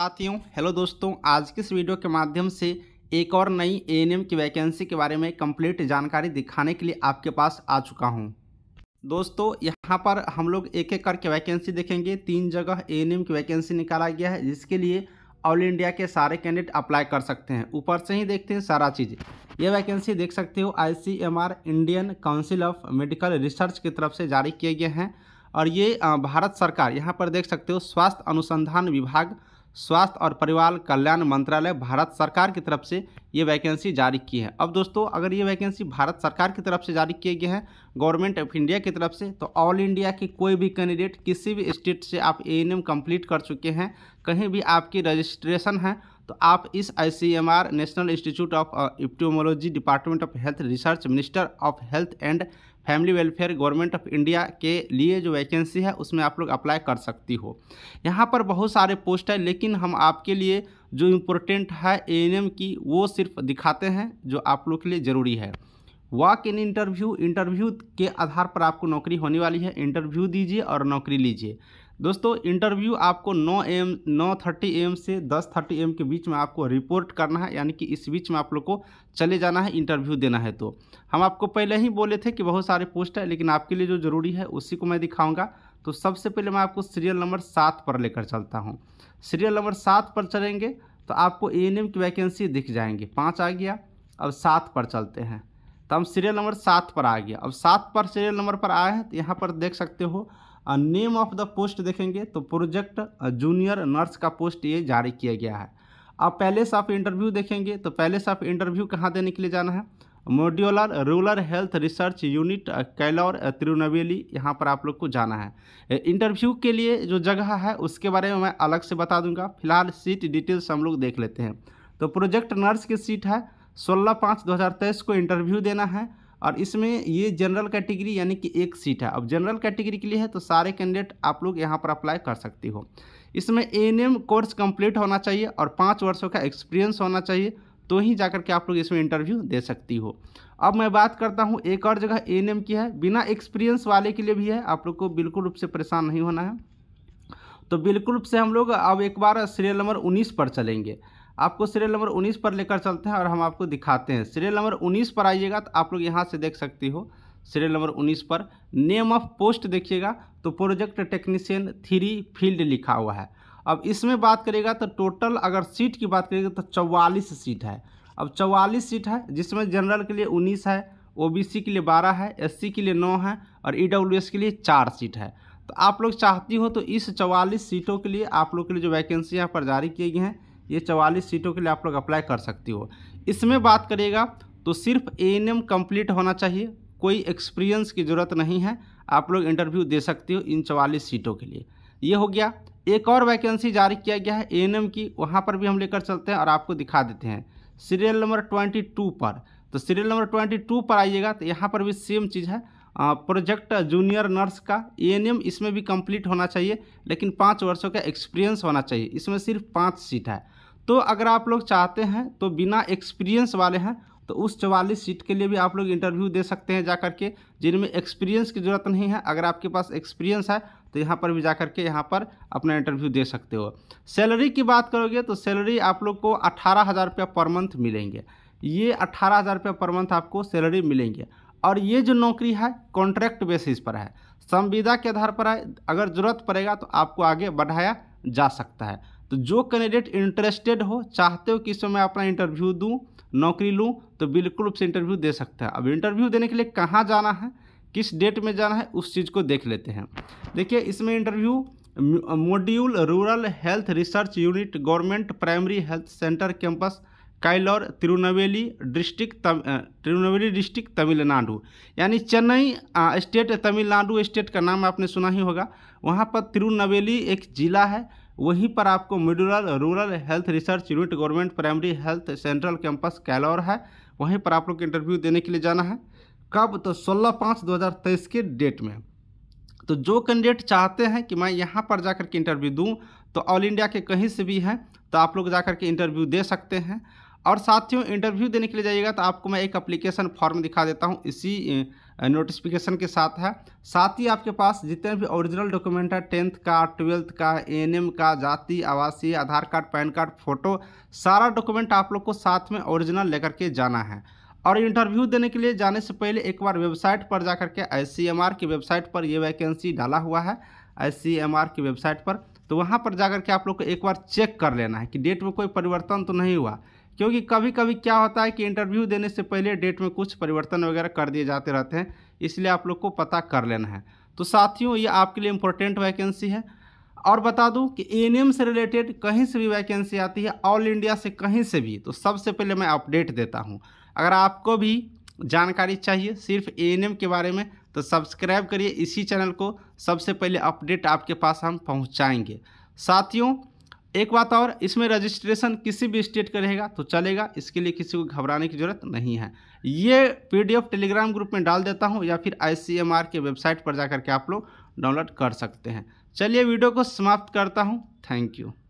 साथियों हेलो दोस्तों आज के इस वीडियो के माध्यम से एक और नई ए की वैकेंसी के बारे में कंप्लीट जानकारी दिखाने के लिए आपके पास आ चुका हूं दोस्तों यहां पर हम लोग एक एक करके वैकेंसी देखेंगे तीन जगह ए की वैकेंसी निकाला गया है जिसके लिए ऑल इंडिया के सारे कैंडिडेट अप्लाई कर सकते हैं ऊपर से ही देखते हैं सारा चीज़ ये वैकेंसी देख सकते हो आई Indian council of medical research की तरफ से जारी किए गए हैं और ये भारत सरकार यहाँ पर देख सकते हो स्वास्थ्य अनुसंधान विभाग स्वास्थ्य और परिवार कल्याण मंत्रालय भारत सरकार की तरफ से ये वैकेंसी जारी की है अब दोस्तों अगर ये वैकेंसी भारत सरकार की तरफ से जारी किए गए हैं गवर्नमेंट ऑफ इंडिया की तरफ से तो ऑल इंडिया के कोई भी कैंडिडेट किसी भी स्टेट से आप ए एन एम कंप्लीट कर चुके हैं कहीं भी आपकी रजिस्ट्रेशन है तो आप इस आई national institute of epidemiology department of health research minister of health and family welfare government of India के लिए जो वैकेंसी है उसमें आप लोग अप्लाई कर सकती हो यहाँ पर बहुत सारे पोस्ट है लेकिन हम आपके लिए जो इम्पोर्टेंट है ए की वो सिर्फ दिखाते हैं जो आप लोग के लिए ज़रूरी है वॉक इन इंटरव्यू इंटरव्यू के आधार पर आपको नौकरी होने वाली है इंटरव्यू दीजिए और नौकरी लीजिए दोस्तों इंटरव्यू आपको 9 एम 9:30 एम से 10:30 एम के बीच में आपको रिपोर्ट करना है यानी कि इस बीच में आप लोग को चले जाना है इंटरव्यू देना है तो हम आपको पहले ही बोले थे कि बहुत सारे पोस्ट है लेकिन आपके लिए जो ज़रूरी है उसी को मैं दिखाऊंगा तो सबसे पहले मैं आपको सीरियल नंबर सात पर लेकर चलता हूँ सीरियल नंबर सात पर चलेंगे तो आपको ए की वैकेंसी दिख जाएंगी पाँच आ गया अब सात पर चलते हैं तो हम सीरियल नंबर सात पर आ गया अब सात पर सीरियल नंबर पर आए हैं तो यहाँ पर देख सकते हो नेम ऑफ द पोस्ट देखेंगे तो प्रोजेक्ट जूनियर नर्स का पोस्ट ये जारी किया गया है अब पैलेस ऑफ इंटरव्यू देखेंगे तो पैलेस ऑफ इंटरव्यू कहाँ देने के लिए जाना है modular rural health research unit Kallur Tirunelveli यहाँ पर आप लोग को जाना है इंटरव्यू के लिए जो जगह है उसके बारे में मैं अलग से बता दूंगा फिलहाल सीट डिटेल्स हम लोग देख लेते हैं तो प्रोजेक्ट नर्स की सीट है सोलह पाँच दो को इंटरव्यू देना है और इसमें ये जनरल कैटेगरी यानी कि एक सीट है अब जनरल कैटेगरी के लिए है तो सारे कैंडिडेट आप लोग यहाँ पर अप्लाई कर सकती हो इसमें एएनएम कोर्स कंप्लीट होना चाहिए और पाँच वर्षों का एक्सपीरियंस होना चाहिए तो ही जाकर के आप लोग इसमें इंटरव्यू दे सकती हो अब मैं बात करता हूँ एक और जगह एम की है बिना एक्सपीरियंस वाले के लिए भी है आप लोग को बिल्कुल रूप से परेशान नहीं होना है तो बिल्कुल रूप से हम लोग अब एक बार सीरियल नंबर उन्नीस पर चलेंगे आपको सीरियल नंबर 19 पर लेकर चलते हैं और हम आपको दिखाते हैं सीरियल नंबर 19 पर आइएगा तो आप लोग यहाँ से देख सकती हो सीरियल नंबर 19 पर नेम ऑफ पोस्ट देखिएगा तो प्रोजेक्ट टेक्नीशियन थ्री फील्ड लिखा हुआ है अब इसमें बात करेगा तो टोटल अगर सीट की बात करेगा तो चौवालीस सीट है अब चौवालीस सीट है जिसमें जनरल के लिए उन्नीस है ओ के लिए बारह है एस के लिए नौ है और ई e के लिए चार सीट है तो आप लोग चाहती हो तो इस चवालीस सीटों के लिए आप लोग के लिए जो वैकेंसी यहाँ पर जारी किए गए हैं ये चवालीस सीटों के लिए आप लोग अप्लाई कर सकती हो इसमें बात करिएगा तो सिर्फ ए एन एम कम्प्लीट होना चाहिए कोई एक्सपीरियंस की ज़रूरत नहीं है आप लोग इंटरव्यू दे सकते हो इन चवालीस सीटों के लिए ये हो गया एक और वैकेंसी जारी किया गया है ए की वहाँ पर भी हम लेकर चलते हैं और आपको दिखा देते हैं सीरियल नंबर ट्वेंटी टू पर तो सीरियल नंबर ट्वेंटी टू पर आइएगा तो यहाँ पर भी सेम चीज़ है प्रोजेक्ट जूनियर नर्स का ए इसमें भी कंप्लीट होना चाहिए लेकिन पाँच वर्षों का एक्सपीरियंस होना चाहिए इसमें सिर्फ पाँच सीट है तो अगर आप लोग चाहते हैं तो बिना एक्सपीरियंस वाले हैं तो उस चवालीस सीट के लिए भी आप लोग इंटरव्यू दे सकते हैं जा करके जिनमें एक्सपीरियंस की ज़रूरत नहीं है अगर आपके पास एक्सपीरियंस है तो यहाँ पर भी जा करके यहाँ पर अपना इंटरव्यू दे सकते हो सैलरी की बात करोगे तो सैलरी आप लोग को अट्ठारह हज़ार रुपया पर मंथ मिलेंगे ये अट्ठारह हज़ार रुपया पर मंथ आपको सैलरी मिलेंगे और ये जो नौकरी है कॉन्ट्रैक्ट बेसिस पर है संविदा के आधार पर है अगर ज़रूरत पड़ेगा तो आपको आगे बढ़ाया जा सकता है तो जो कैंडिडेट इंटरेस्टेड हो चाहते हो कि इस समय अपना इंटरव्यू दूँ नौकरी लूँ तो बिल्कुल उससे इंटरव्यू दे सकता है अब इंटरव्यू देने के लिए कहाँ जाना है किस डेट में जाना है उस चीज़ को देख लेते हैं देखिए इसमें interview module rural health research unit government primary health centre campus Kallur Tirunelveli district Tirunelveli district Tamil Nadu यानी चेन्नई स्टेट तमिलनाडु स्टेट का नाम आपने सुना ही होगा वहाँ पर तिरुनवेली एक ज़िला है वहीं पर आपको modular rural health research unit government primary health central campus Kallur है वहीं पर आप लोग इंटरव्यू देने के लिए जाना है कब तो सोलह पाँच दो हज़ार तेईस के डेट में तो जो कैंडिडेट चाहते हैं कि मैं यहाँ पर जाकर के इंटरव्यू दूँ तो ऑल इंडिया के कहीं से भी हैं तो आप लोग जाकर के इंटरव्यू दे सकते हैं और साथियों इंटरव्यू देने के लिए जाइएगा तो आपको मैं एक अप्लीकेशन फॉर्म दिखा देता हूँ इसी नोटिफिकेशन के साथ है साथ ही आपके पास जितने भी ओरिजिनल डॉक्यूमेंट है टेंथ का ट्वेल्थ का एनएम का जाति आवासीय Aadhaar card PAN card photo सारा डॉक्यूमेंट आप लोग को साथ में ओरिजिनल लेकर के जाना है और इंटरव्यू देने के लिए जाने से पहले एक बार वेबसाइट पर जा करके आई की वेबसाइट पर ये वैकेंसी डाला हुआ है आई की वेबसाइट पर तो वहाँ पर जाकर के आप लोग को एक बार चेक कर लेना है कि डेट में कोई परिवर्तन तो नहीं हुआ क्योंकि कभी कभी क्या होता है कि इंटरव्यू देने से पहले डेट में कुछ परिवर्तन वगैरह कर दिए जाते रहते हैं इसलिए आप लोग को पता कर लेना है तो साथियों ये आपके लिए इम्पोर्टेंट वैकेंसी है और बता दूं कि ए से रिलेटेड कहीं से भी वैकेंसी आती है ऑल इंडिया से कहीं से भी तो सबसे पहले मैं अपडेट देता हूं अगर आपको भी जानकारी चाहिए सिर्फ ए के बारे में तो सब्सक्राइब करिए इसी चैनल को सबसे पहले अपडेट आपके पास हम पहुंचाएंगे साथियों एक बात और इसमें रजिस्ट्रेशन किसी भी स्टेट का रहेगा तो चलेगा इसके लिए किसी को घबराने की ज़रूरत नहीं है ये पीडीएफ टेलीग्राम ग्रुप में डाल देता हूँ या फिर आईसीएमआर के वेबसाइट पर जा करके आप लोग डाउनलोड कर सकते हैं चलिए वीडियो को समाप्त करता हूँ थैंक यू